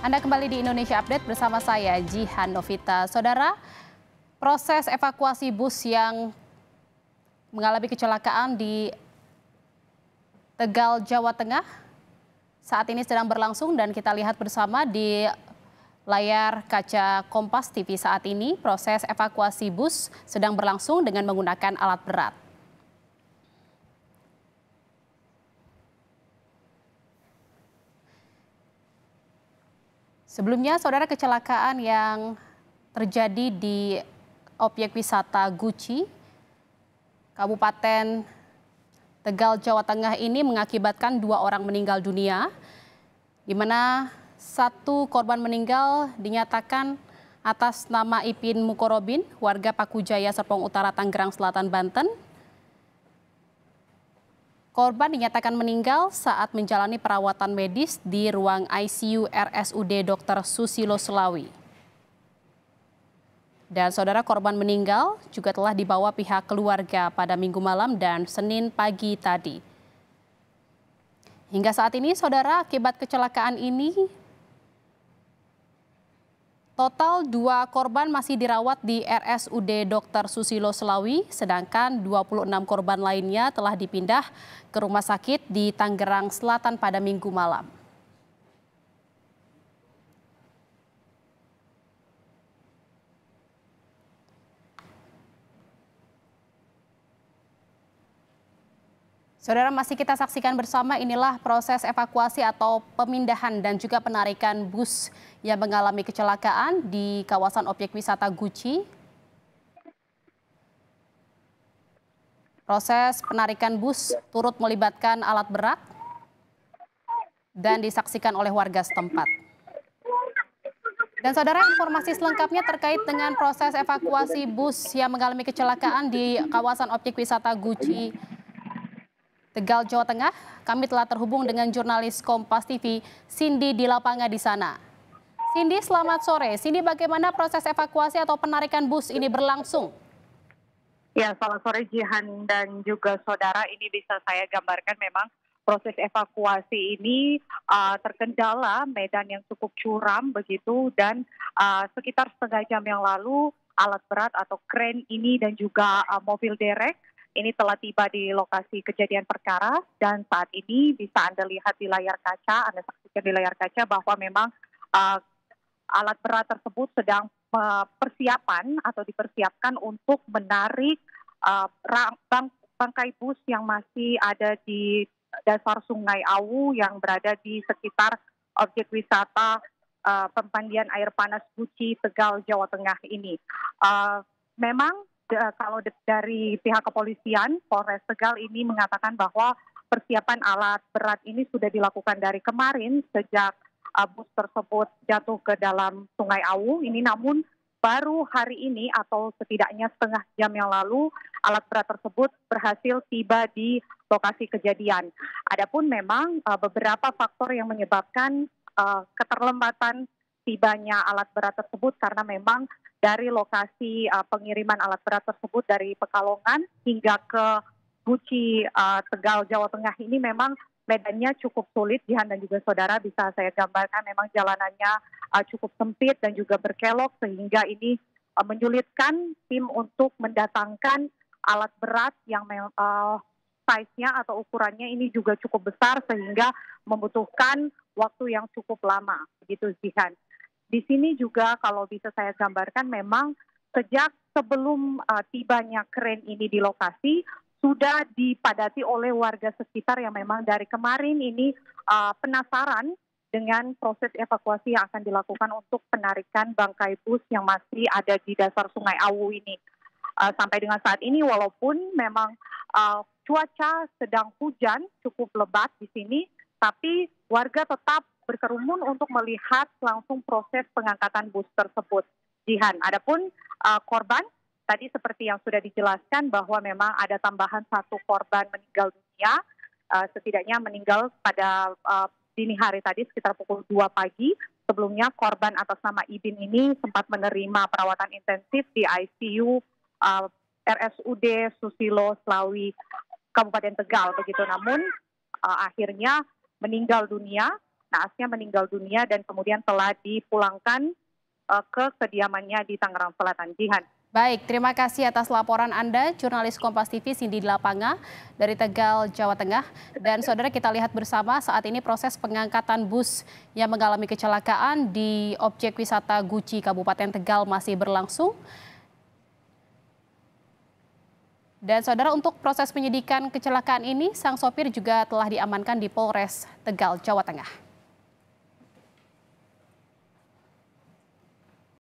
Anda kembali di Indonesia Update bersama saya Jihan Novita. Saudara, proses evakuasi bus yang mengalami kecelakaan di Tegal, Jawa Tengah saat ini sedang berlangsung dan kita lihat bersama di layar kaca Kompas TV saat ini proses evakuasi bus sedang berlangsung dengan menggunakan alat berat. Sebelumnya, saudara kecelakaan yang terjadi di objek wisata Guci, Kabupaten Tegal, Jawa Tengah ini mengakibatkan dua orang meninggal dunia, di mana satu korban meninggal dinyatakan atas nama Ipin Mukorobin, warga Pakujaya Serpong Utara, Tangerang Selatan, Banten, Korban dinyatakan meninggal saat menjalani perawatan medis di ruang ICU RSUD Dr. Susilo Selawi. Dan saudara korban meninggal juga telah dibawa pihak keluarga pada minggu malam dan Senin pagi tadi. Hingga saat ini, saudara, akibat kecelakaan ini Total dua korban masih dirawat di RSUD Dr. Susilo Selawi, sedangkan 26 korban lainnya telah dipindah ke rumah sakit di Tangerang Selatan pada minggu malam. Saudara masih kita saksikan bersama inilah proses evakuasi atau pemindahan dan juga penarikan bus yang mengalami kecelakaan di kawasan objek wisata Gucci. Proses penarikan bus turut melibatkan alat berat dan disaksikan oleh warga setempat. Dan saudara informasi selengkapnya terkait dengan proses evakuasi bus yang mengalami kecelakaan di kawasan objek wisata Gucci. Tegal, Jawa Tengah, kami telah terhubung dengan jurnalis Kompas TV, Cindy di lapangan di sana. Cindy, selamat sore. Cindy, bagaimana proses evakuasi atau penarikan bus ini berlangsung? Ya, selamat sore Jihan dan juga saudara. Ini bisa saya gambarkan memang proses evakuasi ini uh, terkendala medan yang cukup curam begitu dan uh, sekitar setengah jam yang lalu alat berat atau kren ini dan juga uh, mobil derek ini telah tiba di lokasi kejadian perkara dan saat ini bisa Anda lihat di layar kaca, Anda saksikan di layar kaca bahwa memang uh, alat berat tersebut sedang uh, persiapan atau dipersiapkan untuk menarik uh, bang bangkai bus yang masih ada di dasar Sungai Awu yang berada di sekitar objek wisata uh, pembandian air panas Guci Tegal Jawa Tengah ini. Uh, memang kalau dari pihak kepolisian Polres Tegal ini mengatakan bahwa persiapan alat berat ini sudah dilakukan dari kemarin sejak uh, bus tersebut jatuh ke dalam Sungai Awu. Ini namun baru hari ini atau setidaknya setengah jam yang lalu alat berat tersebut berhasil tiba di lokasi kejadian. Adapun memang uh, beberapa faktor yang menyebabkan uh, keterlambatan tibanya alat berat tersebut karena memang dari lokasi uh, pengiriman alat berat tersebut dari Pekalongan hingga ke Guci uh, Tegal Jawa Tengah ini memang medannya cukup sulit Jihan dan juga saudara bisa saya gambarkan memang jalanannya uh, cukup sempit dan juga berkelok sehingga ini uh, menyulitkan tim untuk mendatangkan alat berat yang uh, size-nya atau ukurannya ini juga cukup besar sehingga membutuhkan waktu yang cukup lama, begitu Zihan. Di sini juga kalau bisa saya gambarkan memang sejak sebelum uh, tibanya keren ini di lokasi sudah dipadati oleh warga sekitar yang memang dari kemarin ini uh, penasaran dengan proses evakuasi yang akan dilakukan untuk penarikan bangkai bus yang masih ada di dasar Sungai Awu ini. Eh, sampai dengan saat ini walaupun memang uh, cuaca sedang hujan cukup lebat di sini tapi warga tetap berkerumun untuk melihat langsung proses pengangkatan bus tersebut. Jihan, adapun uh, korban tadi seperti yang sudah dijelaskan bahwa memang ada tambahan satu korban meninggal dunia, uh, setidaknya meninggal pada uh, dini hari tadi sekitar pukul 2 pagi. Sebelumnya korban atas nama Ibin ini sempat menerima perawatan intensif di ICU Uh, RSUD Susilo Slawi Kabupaten Tegal begitu. Namun uh, akhirnya meninggal dunia, naasnya meninggal dunia dan kemudian telah dipulangkan uh, ke kediamannya di Tangerang Selatan Jihan. Baik, terima kasih atas laporan Anda, jurnalis Kompas TV Cindy Lapanga dari Tegal, Jawa Tengah. Dan saudara kita lihat bersama saat ini proses pengangkatan bus yang mengalami kecelakaan di objek wisata Guci, Kabupaten Tegal masih berlangsung. Dan saudara untuk proses penyidikan kecelakaan ini, sang sopir juga telah diamankan di Polres Tegal, Jawa Tengah.